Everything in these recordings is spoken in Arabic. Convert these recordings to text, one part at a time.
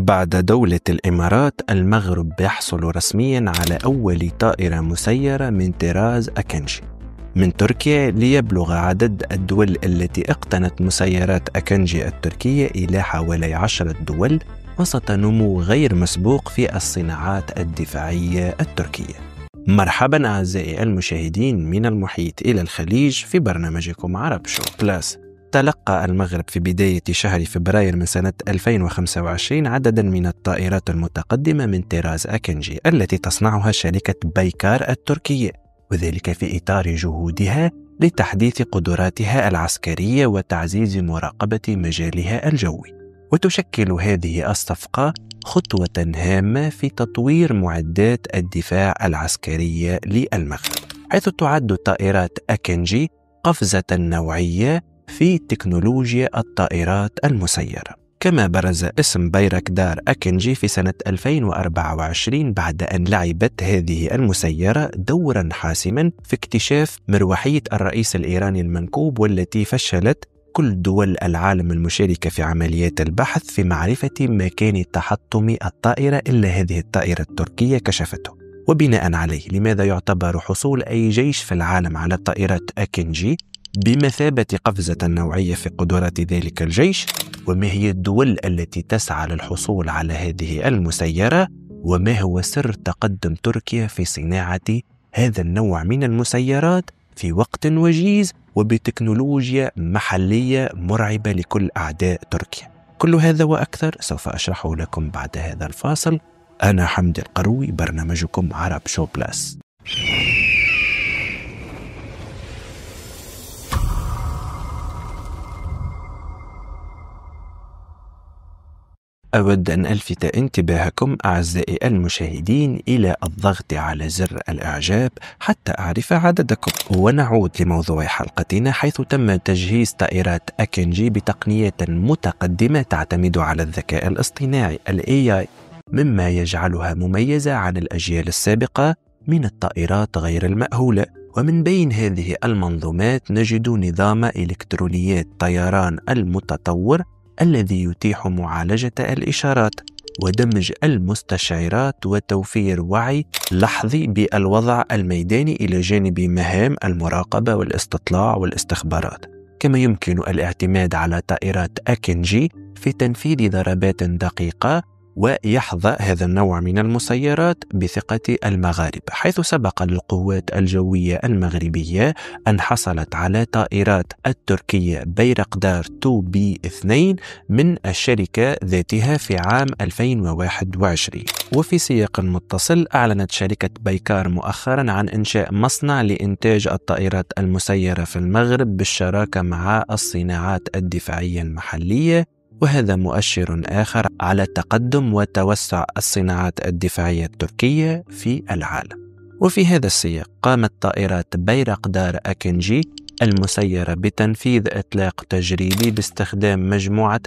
بعد دولة الإمارات المغرب يحصل رسميا على أول طائرة مسيرة من طراز أكنجي من تركيا ليبلغ عدد الدول التي اقتنت مسيرات أكنجي التركية إلى حوالي عشرة دول وسط نمو غير مسبوق في الصناعات الدفاعية التركية مرحبا أعزائي المشاهدين من المحيط إلى الخليج في برنامجكم عرب شو بلاس تلقى المغرب في بداية شهر فبراير من سنة 2025 عددا من الطائرات المتقدمة من طراز أكنجي التي تصنعها شركة بايكار التركية وذلك في إطار جهودها لتحديث قدراتها العسكرية وتعزيز مراقبة مجالها الجوي وتشكل هذه الصفقة خطوة هامة في تطوير معدات الدفاع العسكرية للمغرب حيث تعد طائرات أكنجي قفزة نوعية في تكنولوجيا الطائرات المسيرة كما برز اسم بيرك دار أكنجي في سنة 2024 بعد أن لعبت هذه المسيرة دورا حاسما في اكتشاف مروحية الرئيس الإيراني المنكوب والتي فشلت كل دول العالم المشاركة في عمليات البحث في معرفة مكان تحطم الطائرة إلا هذه الطائرة التركية كشفته وبناء عليه لماذا يعتبر حصول أي جيش في العالم على طائرات أكنجي بمثابة قفزة نوعية في قدرات ذلك الجيش وما هي الدول التي تسعى للحصول على هذه المسيرة وما هو سر تقدم تركيا في صناعة هذا النوع من المسيرات في وقت وجيز وبتكنولوجيا محلية مرعبة لكل أعداء تركيا كل هذا وأكثر سوف أشرحه لكم بعد هذا الفاصل أنا حمد القروي برنامجكم عرب شو بلاس أود أن ألفت انتباهكم أعزائي المشاهدين إلى الضغط على زر الإعجاب حتى أعرف عددكم ونعود لموضوع حلقتنا حيث تم تجهيز طائرات أكنجي بتقنية متقدمة تعتمد على الذكاء الاصطناعي الاي مما يجعلها مميزة عن الأجيال السابقة من الطائرات غير المأهولة ومن بين هذه المنظومات نجد نظام إلكترونيات طيران المتطور الذي يتيح معالجة الإشارات ودمج المستشعرات وتوفير وعي لحظي بالوضع الميداني إلى جانب مهام المراقبة والاستطلاع والاستخبارات كما يمكن الاعتماد على طائرات أكنجي في تنفيذ ضربات دقيقة ويحظى هذا النوع من المسيرات بثقة المغاربة حيث سبق للقوات الجوية المغربية أن حصلت على طائرات التركية بيرقدار 2B2 من الشركة ذاتها في عام 2021 وفي سياق متصل أعلنت شركة بيكار مؤخرا عن إنشاء مصنع لإنتاج الطائرات المسيرة في المغرب بالشراكة مع الصناعات الدفاعية المحلية وهذا مؤشر آخر على تقدم وتوسع الصناعات الدفاعية التركية في العالم وفي هذا السياق قامت طائرات بيرقدار أكنجي المسيرة بتنفيذ إطلاق تجريبي باستخدام مجموعة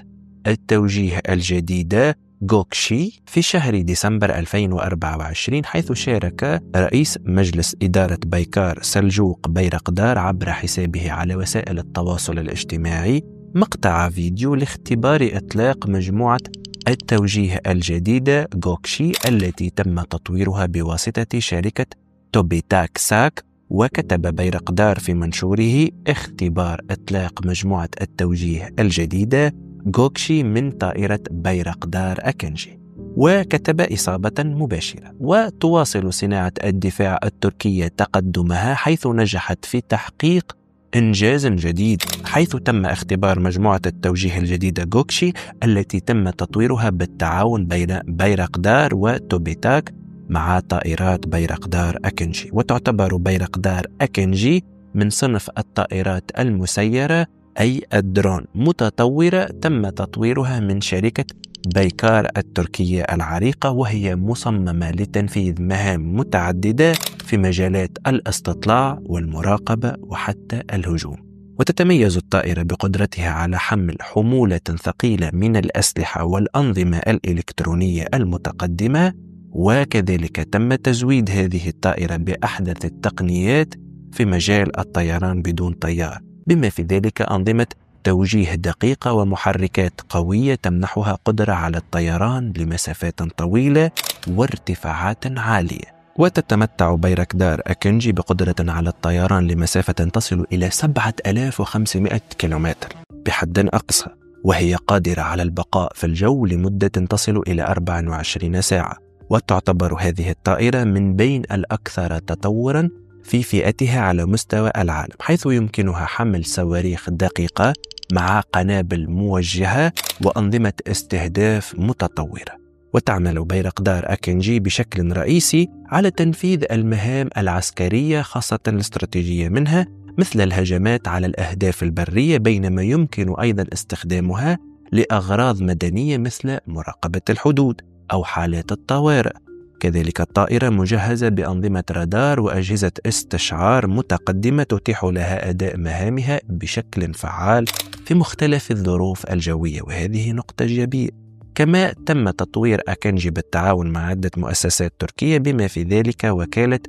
التوجيه الجديدة جوكشي في شهر ديسمبر 2024 حيث شارك رئيس مجلس إدارة بايكار سلجوق بيرقدار عبر حسابه على وسائل التواصل الاجتماعي مقطع فيديو لاختبار إطلاق مجموعة التوجيه الجديدة جوكشي التي تم تطويرها بواسطة شركة توبيتاك ساك وكتب بيرقدار في منشوره اختبار إطلاق مجموعة التوجيه الجديدة جوكشي من طائرة بيرقدار أكنجي وكتب إصابة مباشرة وتواصل صناعة الدفاع التركية تقدمها حيث نجحت في تحقيق إنجاز جديد حيث تم اختبار مجموعة التوجيه الجديدة جوكشي التي تم تطويرها بالتعاون بين بيرقدار وتوبيتاك مع طائرات بيرقدار أكنجي وتعتبر بيرقدار أكنجي من صنف الطائرات المسيرة أي الدرون متطورة تم تطويرها من شركة بيكار التركية العريقة وهي مصممة لتنفيذ مهام متعددة في مجالات الاستطلاع والمراقبة وحتى الهجوم. وتتميز الطائرة بقدرتها على حمل حمولة ثقيلة من الأسلحة والأنظمة الإلكترونية المتقدمة، وكذلك تم تزويد هذه الطائرة بأحدث التقنيات في مجال الطيران بدون طيار، بما في ذلك أنظمة توجيه دقيقة ومحركات قوية تمنحها قدرة على الطيران لمسافات طويلة وارتفاعات عالية وتتمتع بيركدار أكنجي بقدرة على الطيران لمسافة تصل إلى 7500 كيلومتر بحد أقصى وهي قادرة على البقاء في الجو لمدة تصل إلى 24 ساعة وتعتبر هذه الطائرة من بين الأكثر تطورا في فئتها على مستوى العالم حيث يمكنها حمل صواريخ دقيقة مع قنابل موجهة وأنظمة استهداف متطورة وتعمل بيرقدار أكنجي بشكل رئيسي على تنفيذ المهام العسكرية خاصة الاستراتيجية منها مثل الهجمات على الأهداف البرية بينما يمكن أيضا استخدامها لأغراض مدنية مثل مراقبة الحدود أو حالات الطوارئ كذلك الطائرة مجهزة بأنظمة رادار وأجهزة استشعار متقدمة تتيح لها أداء مهامها بشكل فعال في مختلف الظروف الجوية وهذه نقطة إيجابية كما تم تطوير أكنجي بالتعاون مع عدة مؤسسات تركية بما في ذلك وكالة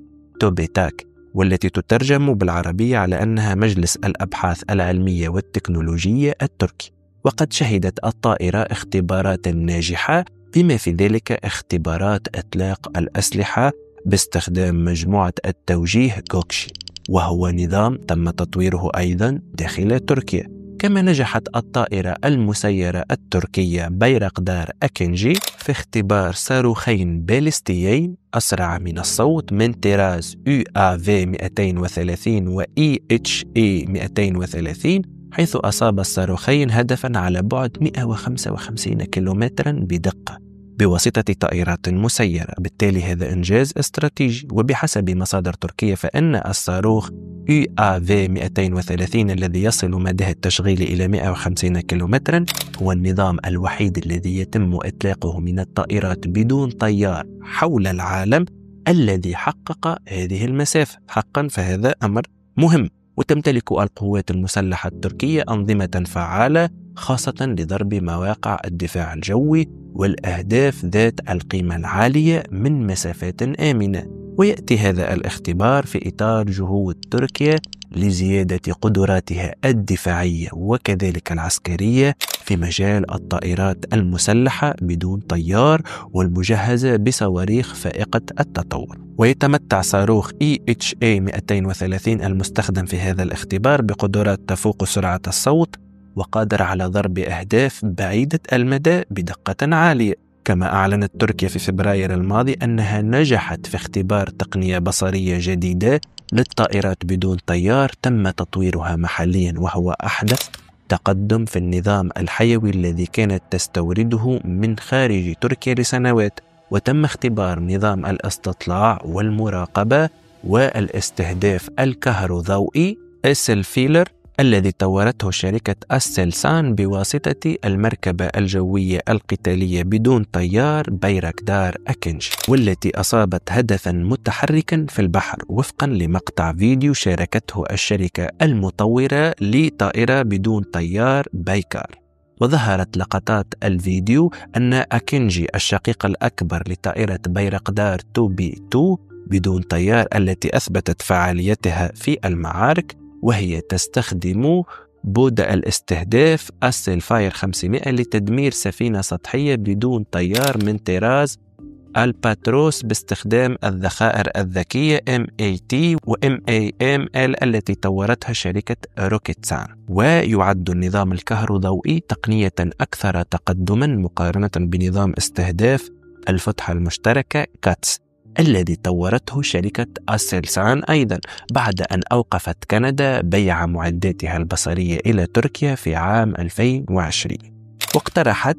توبيتاك والتي تترجم بالعربية على أنها مجلس الأبحاث العلمية والتكنولوجية التركي وقد شهدت الطائرة اختبارات ناجحة بما في ذلك اختبارات إطلاق الأسلحة باستخدام مجموعة التوجيه كوكشي وهو نظام تم تطويره أيضا داخل تركيا كما نجحت الطائرة المسيرة التركية بيرقدار أكنجي في اختبار صاروخين باليستيين أسرع من الصوت من طراز UAV 230 و EHA 230 حيث أصاب الصاروخين هدفا على بعد 155 كيلومترا بدقة بواسطة طائرات مسيرة بالتالي هذا إنجاز استراتيجي وبحسب مصادر تركية فإن الصاروخ UAV 230 الذي يصل مدى التشغيل إلى 150 كيلومترا هو النظام الوحيد الذي يتم إطلاقه من الطائرات بدون طيار حول العالم الذي حقق هذه المسافة حقا فهذا أمر مهم وتمتلك القوات المسلحة التركية أنظمة فعالة خاصة لضرب مواقع الدفاع الجوي والأهداف ذات القيمة العالية من مسافات آمنة ويأتي هذا الاختبار في إطار جهود تركيا لزيادة قدراتها الدفاعية وكذلك العسكرية في مجال الطائرات المسلحة بدون طيار والمجهزة بصواريخ فائقة التطور ويتمتع صاروخ EHA 230 المستخدم في هذا الاختبار بقدرات تفوق سرعة الصوت وقادر على ضرب أهداف بعيدة المدى بدقة عالية كما أعلنت تركيا في فبراير الماضي أنها نجحت في اختبار تقنية بصرية جديدة للطائرات بدون طيار تم تطويرها محليا وهو أحدث تقدم في النظام الحيوي الذي كانت تستورده من خارج تركيا لسنوات وتم اختبار نظام الاستطلاع والمراقبة والاستهداف الكهروضوئي فيلر الذي طورته شركة أستلسان بواسطة المركبة الجوية القتالية بدون طيار بيركدار أكنش والتي أصابت هدفا متحركا في البحر وفقا لمقطع فيديو شاركته الشركة المطورة لطائرة بدون طيار بيكار وظهرت لقطات الفيديو أن أكنجي الشقيق الأكبر لطائرة بيرقدار 2B2 بدون طيار التي أثبتت فعاليتها في المعارك وهي تستخدم بود الاستهداف أسل فاير 500 لتدمير سفينة سطحية بدون طيار من طراز الباتروس باستخدام الذخائر الذكية MAT و MAML التي طورتها شركة روكيتسان ويعد النظام الكهروضوئي تقنية أكثر تقدما مقارنة بنظام استهداف الفتحة المشتركة كاتس الذي طورته شركة أسلسان أيضا بعد أن أوقفت كندا بيع معداتها البصرية إلى تركيا في عام 2020 واقترحت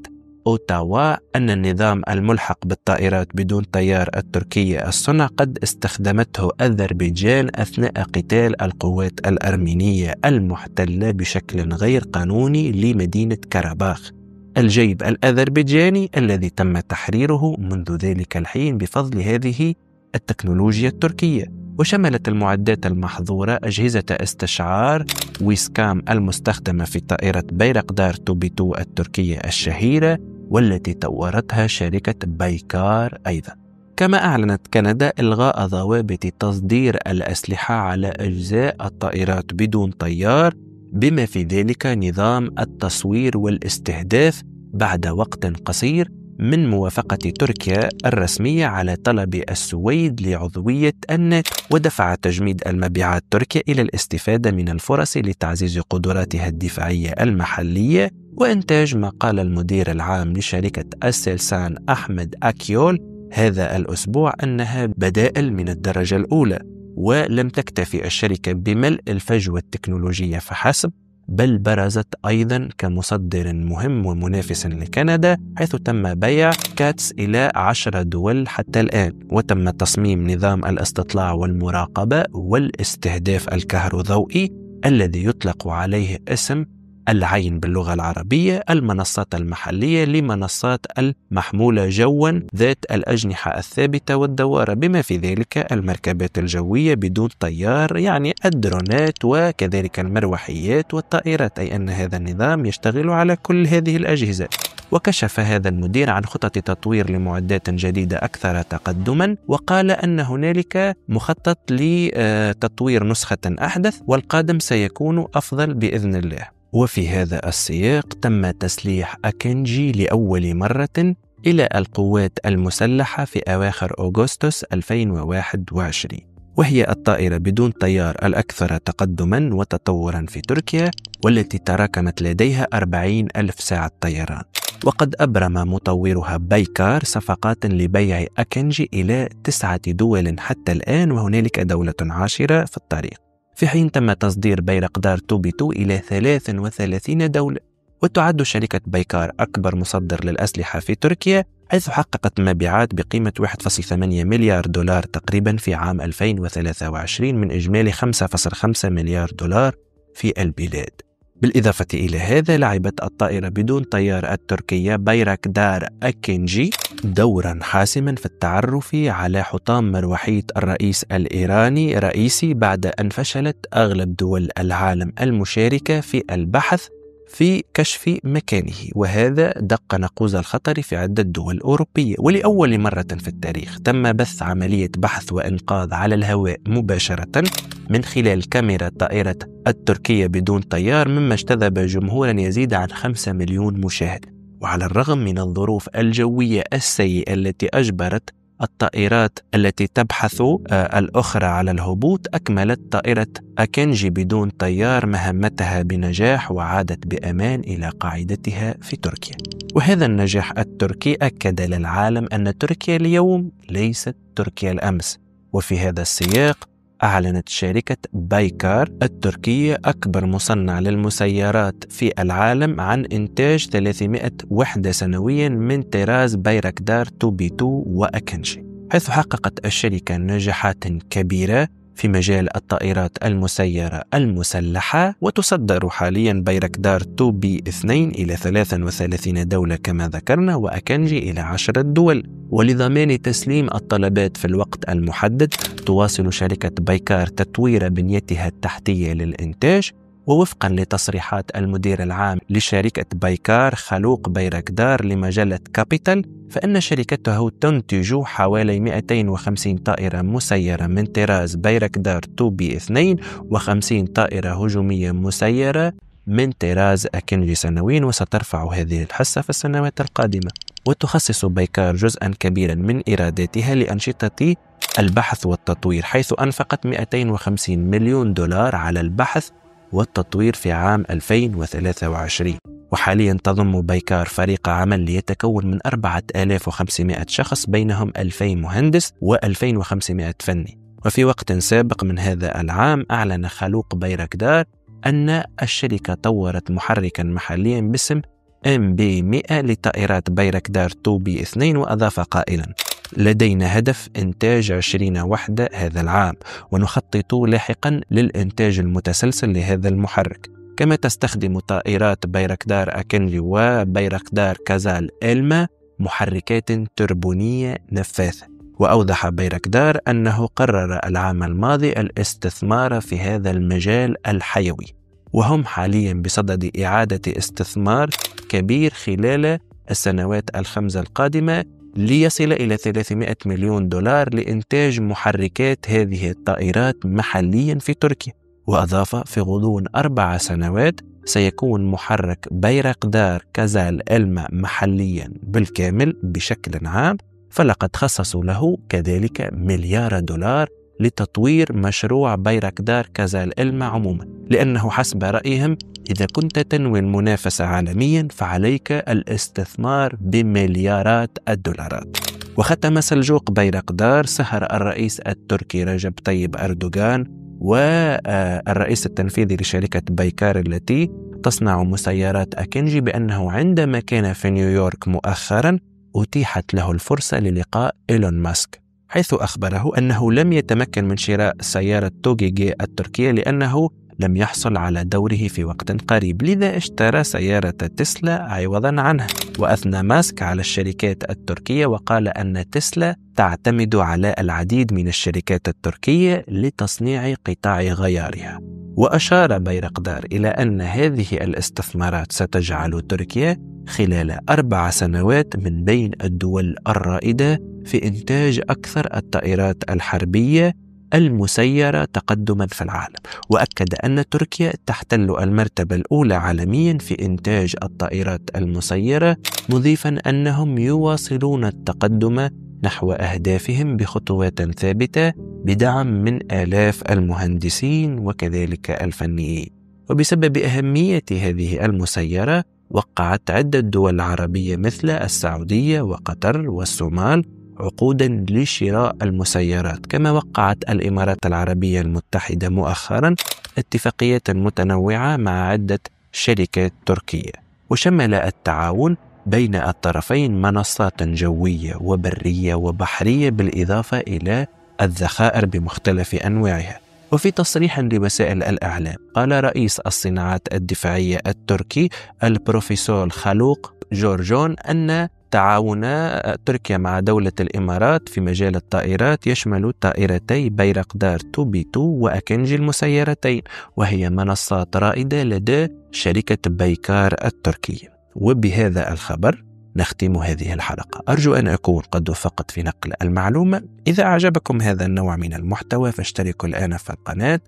أوتاوا أن النظام الملحق بالطائرات بدون طيار التركية الصنع قد استخدمته أذربيجان أثناء قتال القوات الأرمينية المحتلة بشكل غير قانوني لمدينة كرباخ الجيب الأذربيجاني الذي تم تحريره منذ ذلك الحين بفضل هذه التكنولوجيا التركية وشملت المعدات المحظورة أجهزة استشعار ويسكام المستخدمة في طائرة بيرقدار توبيتو التركية الشهيرة والتي طورتها شركة بايكار أيضا كما أعلنت كندا إلغاء ضوابط تصدير الأسلحة على أجزاء الطائرات بدون طيار بما في ذلك نظام التصوير والاستهداف بعد وقت قصير من موافقة تركيا الرسمية على طلب السويد لعضوية النت ودفع تجميد المبيعات تركيا إلى الاستفادة من الفرص لتعزيز قدراتها الدفاعية المحلية وإنتاج ما قال المدير العام لشركة السلسان أحمد أكيول هذا الأسبوع أنها بدائل من الدرجة الأولى ولم تكتفي الشركة بملء الفجوة التكنولوجية فحسب بل برزت أيضا كمصدر مهم ومنافس لكندا حيث تم بيع كاتس إلى عشر دول حتى الآن وتم تصميم نظام الاستطلاع والمراقبة والاستهداف الكهروضوئي الذي يطلق عليه اسم العين باللغة العربية المنصات المحلية لمنصات المحمولة جوا ذات الأجنحة الثابتة والدوارة بما في ذلك المركبات الجوية بدون طيار يعني الدرونات وكذلك المروحيات والطائرات أي أن هذا النظام يشتغل على كل هذه الأجهزة وكشف هذا المدير عن خطط تطوير لمعدات جديدة أكثر تقدما وقال أن هنالك مخطط لتطوير نسخة أحدث والقادم سيكون أفضل بإذن الله وفي هذا السياق تم تسليح أكنجي لأول مرة إلى القوات المسلحة في أواخر أغسطس 2021 وهي الطائرة بدون طيار الأكثر تقدما وتطورا في تركيا والتي تراكمت لديها 40 ألف ساعة طيران وقد أبرم مطورها بايكار صفقات لبيع أكنجي إلى تسعة دول حتى الآن وهنالك دولة عاشرة في الطريق في حين تم تصدير بيرقدار توبيتو إلى 33 دولة وتعد شركة بيكار أكبر مصدر للأسلحة في تركيا حيث حققت مبيعات بقيمة 1.8 مليار دولار تقريبا في عام 2023 من إجمالي 5.5 مليار دولار في البلاد بالإضافة إلى هذا لعبت الطائرة بدون طيار التركية بيرك دار أكينجي دورا حاسما في التعرف على حطام مروحية الرئيس الإيراني رئيسي بعد أن فشلت أغلب دول العالم المشاركة في البحث في كشف مكانه وهذا دق نقوز الخطر في عدة دول أوروبية ولأول مرة في التاريخ تم بث عملية بحث وإنقاذ على الهواء مباشرة من خلال كاميرا طائرة التركية بدون طيار مما اجتذب جمهورا يزيد عن 5 مليون مشاهد وعلى الرغم من الظروف الجوية السيئة التي أجبرت الطائرات التي تبحث آه، الأخرى على الهبوط أكملت طائرة أكنجي بدون طيار مهمتها بنجاح وعادت بأمان إلى قاعدتها في تركيا وهذا النجاح التركي أكد للعالم أن تركيا اليوم ليست تركيا الأمس وفي هذا السياق أعلنت شركة بايكار التركية أكبر مصنع للمسيرات في العالم عن إنتاج 300 وحدة سنويا من طراز بايركدار 2 بي 2 وأكنشي حيث حققت الشركة نجاحات كبيرة في مجال الطائرات المسيرة المسلحة وتصدر حاليا بيركدار 2 بي 2 إلى 33 دولة كما ذكرنا وأكنجي إلى 10 دول ولضمان تسليم الطلبات في الوقت المحدد تواصل شركة بايكار تطوير بنيتها التحتية للإنتاج ووفقا لتصريحات المدير العام لشركة بايكار خلوق بيركدار لمجلة كابيتال فإن شركته تنتج حوالي 250 طائرة مسيرة من طراز بيركدار 2B2 و50 طائرة هجومية مسيرة من طراز أكنجي سنوين وسترفع هذه الحصة في السنوات القادمة وتخصص بايكار جزءا كبيرا من إيراداتها لأنشطة البحث والتطوير حيث أنفقت 250 مليون دولار على البحث والتطوير في عام 2023 وحاليا تضم بيكار فريق عمل ليتكون من 4500 شخص بينهم 2000 مهندس و2500 فني وفي وقت سابق من هذا العام أعلن خلوق بيركدار أن الشركة طورت محركا محليا باسم MB100 لطائرات بيركدار 2B2 وأضاف قائلا لدينا هدف إنتاج 20 وحدة هذا العام ونخطط لاحقا للإنتاج المتسلسل لهذا المحرك كما تستخدم طائرات بيركدار أكنلي وبيركدار كازال إلما محركات تربونية نفاثة وأوضح بيركدار أنه قرر العام الماضي الاستثمار في هذا المجال الحيوي وهم حاليا بصدد إعادة استثمار كبير خلال السنوات الخمسة القادمة ليصل إلى 300 مليون دولار لإنتاج محركات هذه الطائرات محليا في تركيا وأضاف في غضون أربع سنوات سيكون محرك بيرقدار كازال ألما محليا بالكامل بشكل عام فلقد خصصوا له كذلك مليار دولار لتطوير مشروع بيركدار دار كذا عموما لأنه حسب رأيهم إذا كنت تنوي المنافسة عالميا فعليك الاستثمار بمليارات الدولارات وختم سلجوق بيرقدار سهر الرئيس التركي رجب طيب أردوغان والرئيس التنفيذي لشركة بيكار التي تصنع مسيرات أكنجي بأنه عندما كان في نيويورك مؤخرا أتيحت له الفرصة للقاء إيلون ماسك حيث أخبره أنه لم يتمكن من شراء سيارة جي التركية لأنه لم يحصل على دوره في وقت قريب لذا اشترى سيارة تسلا عوضا عنه وأثنى ماسك على الشركات التركية وقال أن تسلا تعتمد على العديد من الشركات التركية لتصنيع قطاع غيارها وأشار بيرقدار إلى أن هذه الاستثمارات ستجعل تركيا خلال أربع سنوات من بين الدول الرائدة في إنتاج أكثر الطائرات الحربية المسيرة تقدما في العالم وأكد أن تركيا تحتل المرتبة الأولى عالميا في إنتاج الطائرات المسيرة مضيفا أنهم يواصلون التقدم نحو أهدافهم بخطوات ثابتة بدعم من آلاف المهندسين وكذلك الفنيين. وبسبب أهمية هذه المسيرة وقعت عدة دول عربية مثل السعودية وقطر والصومال عقودا لشراء المسيرات كما وقعت الإمارات العربية المتحدة مؤخرا اتفاقيات متنوعة مع عدة شركات تركية وشمل التعاون بين الطرفين منصات جوية وبرية وبحرية بالإضافة إلى الذخائر بمختلف أنواعها وفي تصريح لوسائل الإعلام قال رئيس الصناعات الدفاعية التركي البروفيسور خلوق جورجون أن تعاون تركيا مع دولة الإمارات في مجال الطائرات يشمل طائرتي بيرقدار بي 2 وأكنجي المسيرتين وهي منصات رائدة لدى شركة بيكار التركية وبهذا الخبر نختم هذه الحلقة أرجو أن أكون قد وفقت في نقل المعلومة إذا أعجبكم هذا النوع من المحتوى فاشتركوا الآن في القناة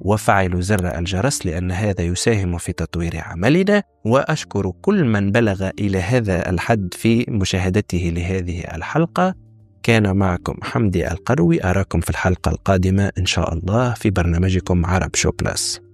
وفعلوا زر الجرس لأن هذا يساهم في تطوير عملنا وأشكر كل من بلغ إلى هذا الحد في مشاهدته لهذه الحلقة كان معكم حمدي القروي أراكم في الحلقة القادمة إن شاء الله في برنامجكم عرب شو بلس